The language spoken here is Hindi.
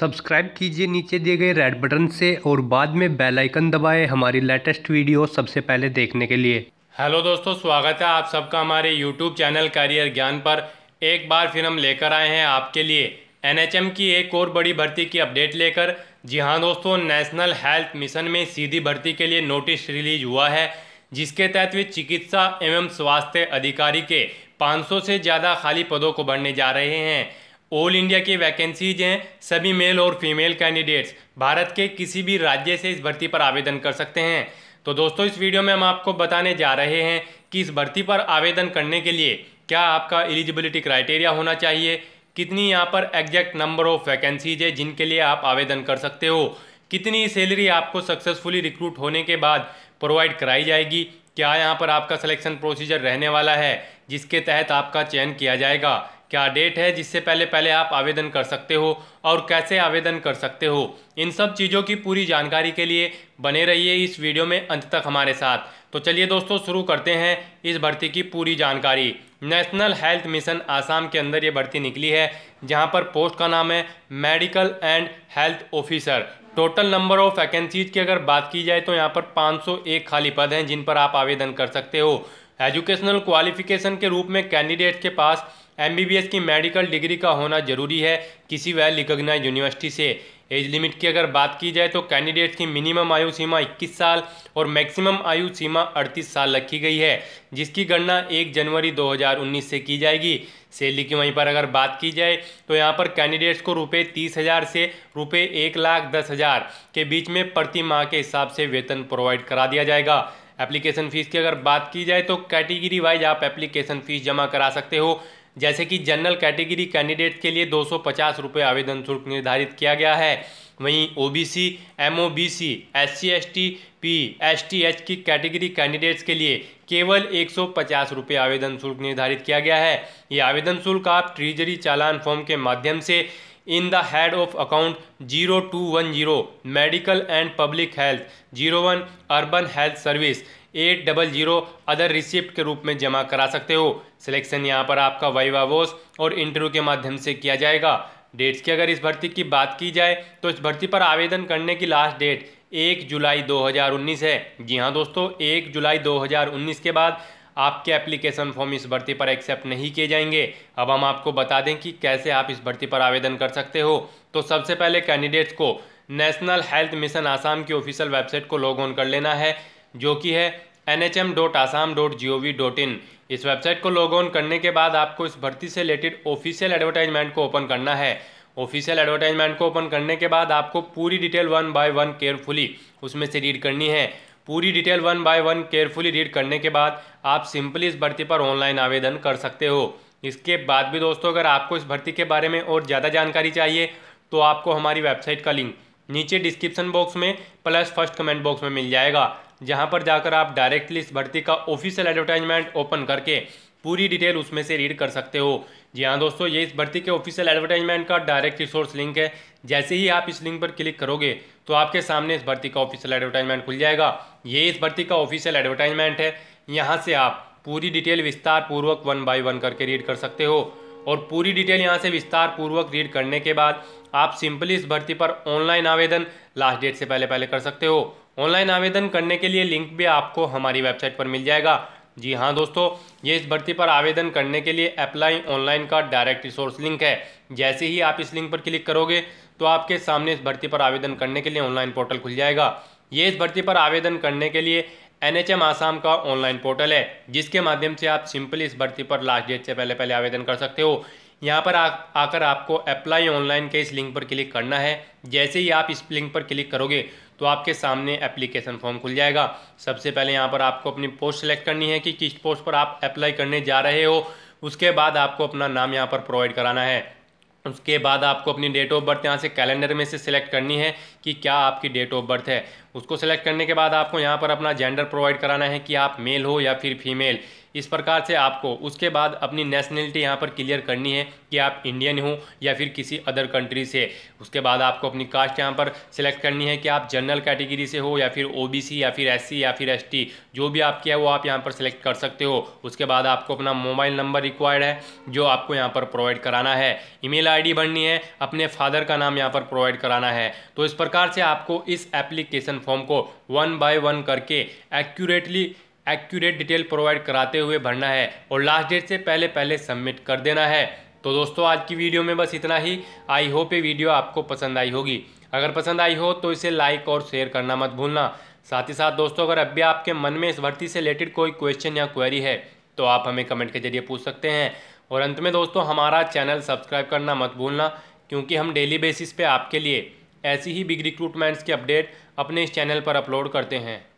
सब्सक्राइब कीजिए नीचे दिए गए रेड बटन से और बाद में बेल आइकन दबाएं हमारी लेटेस्ट वीडियो सबसे पहले देखने के लिए हेलो दोस्तों स्वागत है आप सबका हमारे यूट्यूब चैनल करियर ज्ञान पर एक बार फिर हम लेकर आए हैं आपके लिए एनएचएम की एक और बड़ी भर्ती की अपडेट लेकर जी हाँ दोस्तों नेशनल हेल्थ मिशन में सीधी भर्ती के लिए नोटिस रिलीज हुआ है जिसके तहत वे चिकित्सा एवं स्वास्थ्य अधिकारी के 500 से ज़्यादा खाली पदों को भरने जा रहे हैं ऑल इंडिया की वैकेंसीज हैं सभी मेल और फीमेल कैंडिडेट्स भारत के किसी भी राज्य से इस भर्ती पर आवेदन कर सकते हैं तो दोस्तों इस वीडियो में हम आपको बताने जा रहे हैं कि इस भर्ती पर आवेदन करने के लिए क्या आपका एलिजिबिलिटी क्राइटेरिया होना चाहिए कितनी यहाँ पर एग्जैक्ट नंबर ऑफ वैकेंसीज है जिनके लिए आप आवेदन कर सकते हो कितनी सैलरी आपको सक्सेसफुली रिक्रूट होने के बाद प्रोवाइड कराई जाएगी क्या यहाँ पर आपका सिलेक्शन प्रोसीजर रहने वाला है जिसके तहत आपका चयन किया जाएगा क्या डेट है जिससे पहले पहले आप आवेदन कर सकते हो और कैसे आवेदन कर सकते हो इन सब चीज़ों की पूरी जानकारी के लिए बने रहिए इस वीडियो में अंत तक हमारे साथ तो चलिए दोस्तों शुरू करते हैं इस भर्ती की पूरी जानकारी नेशनल हेल्थ मिशन आसाम के अंदर ये भर्ती निकली है जहाँ पर पोस्ट का नाम है medical and health officer total number of vacancies की अगर बात की जाए तो यहाँ पर 501 खाली पद हैं जिन पर आप आवेदन कर सकते हो एजुकेशनल क्वालिफिकेशन के रूप में कैंडिडेट के पास एमबीबीएस की मेडिकल डिग्री का होना जरूरी है किसी वेल लिकगनाइज यूनिवर्सिटी से एज लिमिट की अगर बात की जाए तो कैंडिडेट्स की मिनिमम आयु सीमा 21 साल और मैक्सिमम आयु सीमा 38 साल रखी गई है जिसकी गणना 1 जनवरी 2019 से की जाएगी सैलरी की वहीं पर अगर बात की जाए तो यहाँ पर कैंडिडेट्स को रुपये तीस हज़ार से रुपये एक लाख दस हज़ार के बीच में प्रति माह के हिसाब से वेतन प्रोवाइड करा दिया जाएगा एप्लीकेशन फ़ीस की अगर बात की जाए तो कैटेगरी वाइज आप एप्लीकेशन फ़ीस जमा करा सकते हो जैसे कि जनरल कैटेगरी कैंडिडेट के लिए दो सौ आवेदन शुल्क निर्धारित किया गया है वहीं OBC MOBC SC ST P STH की कैटेगरी कैंडिडेट्स के लिए केवल एक सौ आवेदन शुल्क निर्धारित किया गया है ये आवेदन शुल्क आप ट्रीजरी चालान फॉर्म के माध्यम से in the head of account zero two one zero medical and public health zero one urban health service eight double zero other receipt के रूप में जमा करा सकते हो सिलेक्शन यहाँ पर आपका वाइवावोस और इंटरव्यू के माध्यम से किया जाएगा डेट्स की अगर इस भर्ती की बात की जाए तो इस भर्ती पर आवेदन करने की लास्ट डेट एक जुलाई 2019 है जी हाँ दोस्तों एक जुलाई 2019 के बाद आपके एप्लीकेशन फॉर्म इस भर्ती पर एक्सेप्ट नहीं किए जाएंगे अब हम आपको बता दें कि कैसे आप इस भर्ती पर आवेदन कर सकते हो तो सबसे पहले कैंडिडेट्स को नेशनल हेल्थ मिशन आसाम की ऑफिशियल वेबसाइट को लॉग ऑन कर लेना है जो कि है N H M dot Assam dot G O V dot in इस वेबसाइट को लॉग ऑन करने के बाद आपको इस भर्ती से रिलेटेड ऑफिशियल एडवर्टाइजमेंट को ओपन करना है ऑफिशियल एडवर्टाइजमेंट को ओपन करने के बाद आपको पूरी detail one by one carefully उसमें से रीड करनी है पूरी detail one by one carefully read करने के बाद आप सिंपली इस भर्ती पर ऑनलाइन आवेदन कर सकते हो इसके बाद भी दोस्तों अगर आपको इस भर्ती के बारे में और ज़्यादा जानकारी चाहिए तो आपको हमारी वेबसाइट का लिंक नीचे डिस्क्रिप्शन बॉक्स में प्लस फर्स्ट कमेंट बॉक्स में मिल जाएगा जहां पर जाकर आप डायरेक्टली इस भर्ती का ऑफिशियल एडवर्टाइजमेंट ओपन करके पूरी डिटेल उसमें से रीड कर सकते हो जी हाँ दोस्तों ये इस भर्ती के ऑफिशियल एडवर्टाइजमेंट का डायरेक्ट रिसोर्स लिंक है जैसे ही आप इस लिंक पर क्लिक करोगे तो आपके सामने इस भर्ती का ऑफिशियल एडवर्टाइजमेंट खुल जाएगा ये इस भर्ती का ऑफिशियल एडवर्टाइजमेंट है यहाँ से आप पूरी डिटेल विस्तार पूर्वक वन बाय वन करके रीड कर सकते हो और पूरी डिटेल यहाँ से विस्तार पूर्वक रीड करने के बाद आप सिंपली इस भर्ती पर ऑनलाइन आवेदन लास्ट डेट से पहले पहले कर सकते हो ऑनलाइन आवेदन करने के लिए लिंक भी आपको हमारी वेबसाइट पर मिल जाएगा जी हाँ दोस्तों ये इस भर्ती पर आवेदन करने के लिए अप्लाई ऑनलाइन का डायरेक्ट रिसोर्स लिंक है जैसे ही आप इस लिंक पर क्लिक करोगे तो आपके सामने इस भर्ती पर आवेदन करने के लिए ऑनलाइन पोर्टल खुल जाएगा ये इस भर्ती पर आवेदन करने के लिए एनएचएम आसाम का ऑनलाइन पोर्टल है जिसके माध्यम से आप सिंपली इस भर्ती पर लास्ट डेट से पहले पहले आवेदन कर सकते हो यहाँ पर आ, आकर आपको अप्लाई ऑनलाइन के इस लिंक पर क्लिक करना है जैसे ही आप इस लिंक पर क्लिक करोगे तो आपके सामने एप्लीकेशन फॉर्म खुल जाएगा सबसे पहले यहाँ पर आपको अपनी पोस्ट सेलेक्ट करनी है कि किस पोस्ट पर आप अप्लाई करने जा रहे हो उसके बाद आपको अपना नाम यहाँ पर प्रोवाइड कराना है उसके बाद आपको अपनी डेट ऑफ बर्थ यहाँ से कैलेंडर में से सिलेक्ट करनी है कि क्या आपकी डेट ऑफ बर्थ है उसको सिलेक्ट करने के बाद आपको यहाँ पर अपना जेंडर प्रोवाइड कराना है कि आप मेल हो या फिर फीमेल इस प्रकार से आपको उसके बाद अपनी नेशनैलिटी यहाँ पर क्लियर करनी है कि आप इंडियन हो या फिर किसी अदर कंट्री से उसके बाद आपको अपनी कास्ट यहाँ पर सिलेक्ट करनी है कि आप जनरल कैटेगरी से हो या फिर ओबीसी या फिर एससी या फिर एसटी जो भी आपकी है वो आप यहाँ पर सिलेक्ट कर सकते हो उसके बाद आपको अपना मोबाइल नंबर रिक्वायर्ड है जो आपको यहाँ पर प्रोवाइड कराना है ई मेल भरनी है अपने फादर का नाम यहाँ पर प्रोवाइड कराना है तो इस प्रकार से आपको इस एप्लीकेशन फॉर्म को वन बाय वन करके एक्यूरेटली एक्यूरेट डिटेल प्रोवाइड कराते हुए भरना है और लास्ट डेट से पहले पहले सबमिट कर देना है तो दोस्तों आज की वीडियो में बस इतना ही आई होप ये वीडियो आपको पसंद आई होगी अगर पसंद आई हो तो इसे लाइक और शेयर करना मत भूलना साथ ही साथ दोस्तों अगर अभी आपके मन में इस भर्ती से रिलेटेड कोई क्वेश्चन या क्वेरी है तो आप हमें कमेंट के जरिए पूछ सकते हैं और अंत में दोस्तों हमारा चैनल सब्सक्राइब करना मत भूलना क्योंकि हम डेली बेसिस पे आपके लिए ऐसी ही बिग रिक्रूटमेंट्स की अपडेट अपने इस चैनल पर अपलोड करते हैं